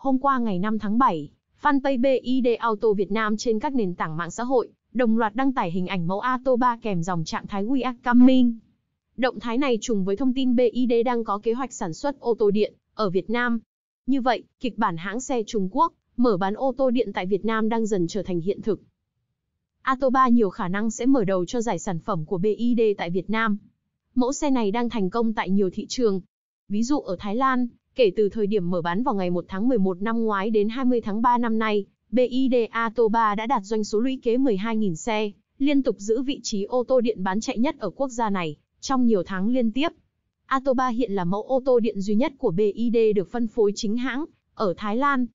hôm qua ngày 5 tháng 7, fanpage BID Auto Việt Nam trên các nền tảng mạng xã hội, đồng loạt đăng tải hình ảnh mẫu Ato 3 kèm dòng trạng thái We are coming. Động thái này trùng với thông tin BID đang có kế hoạch sản xuất ô tô điện ở Việt Nam. Như vậy, kịch bản hãng xe Trung Quốc mở bán ô tô điện tại Việt Nam đang dần trở thành hiện thực. Ato 3 nhiều khả năng sẽ mở đầu cho giải sản phẩm của BID tại Việt Nam. Mẫu xe này đang thành công tại nhiều thị trường, ví dụ ở Thái Lan, Kể từ thời điểm mở bán vào ngày 1 tháng 11 năm ngoái đến 20 tháng 3 năm nay, BIDA Toba đã đạt doanh số lũy kế 12.000 xe, liên tục giữ vị trí ô tô điện bán chạy nhất ở quốc gia này trong nhiều tháng liên tiếp. Atoba hiện là mẫu ô tô điện duy nhất của BID được phân phối chính hãng ở Thái Lan.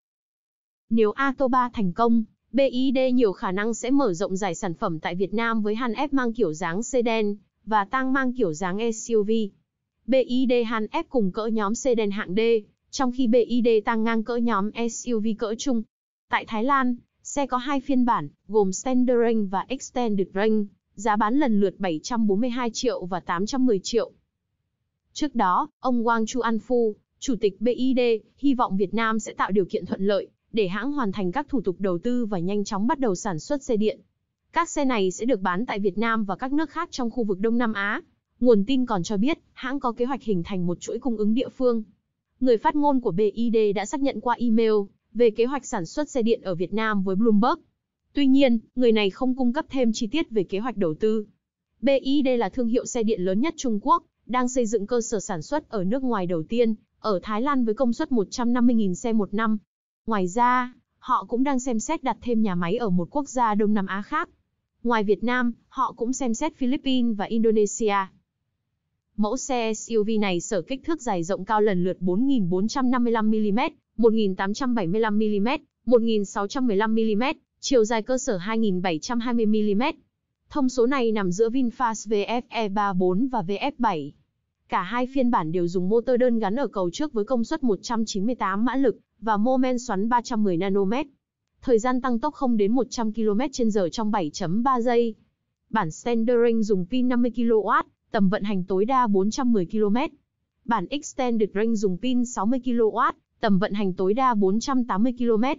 Nếu Atoba thành công, BID nhiều khả năng sẽ mở rộng giải sản phẩm tại Việt Nam với Han F mang kiểu dáng sedan và Tang mang kiểu dáng SUV. BID Han F cùng cỡ nhóm sedan hạng D, trong khi BID tăng ngang cỡ nhóm SUV cỡ trung. Tại Thái Lan, xe có hai phiên bản, gồm Standard Range và Extended Range, giá bán lần lượt 742 triệu và 810 triệu. Trước đó, ông Wang Chu An Phu, Chủ tịch BID, hy vọng Việt Nam sẽ tạo điều kiện thuận lợi để hãng hoàn thành các thủ tục đầu tư và nhanh chóng bắt đầu sản xuất xe điện. Các xe này sẽ được bán tại Việt Nam và các nước khác trong khu vực Đông Nam Á. Nguồn tin còn cho biết, hãng có kế hoạch hình thành một chuỗi cung ứng địa phương. Người phát ngôn của BID đã xác nhận qua email về kế hoạch sản xuất xe điện ở Việt Nam với Bloomberg. Tuy nhiên, người này không cung cấp thêm chi tiết về kế hoạch đầu tư. BID là thương hiệu xe điện lớn nhất Trung Quốc, đang xây dựng cơ sở sản xuất ở nước ngoài đầu tiên, ở Thái Lan với công suất 150.000 xe một năm. Ngoài ra, họ cũng đang xem xét đặt thêm nhà máy ở một quốc gia Đông Nam Á khác. Ngoài Việt Nam, họ cũng xem xét Philippines và Indonesia. Mẫu xe SUV này sở kích thước dài rộng cao lần lượt 4.455mm, 1.875mm, 1.615mm, chiều dài cơ sở 2.720mm. Thông số này nằm giữa VinFast VFE34 và VF7. Cả hai phiên bản đều dùng motor đơn gắn ở cầu trước với công suất 198 mã lực và mô men xoắn 310 Nm. Thời gian tăng tốc không đến 100 km/h trong 7.3 giây. Bản Standering dùng pin 50 kW, tầm vận hành tối đa 410 km. Bản Extended Range dùng pin 60 kW, tầm vận hành tối đa 480 km.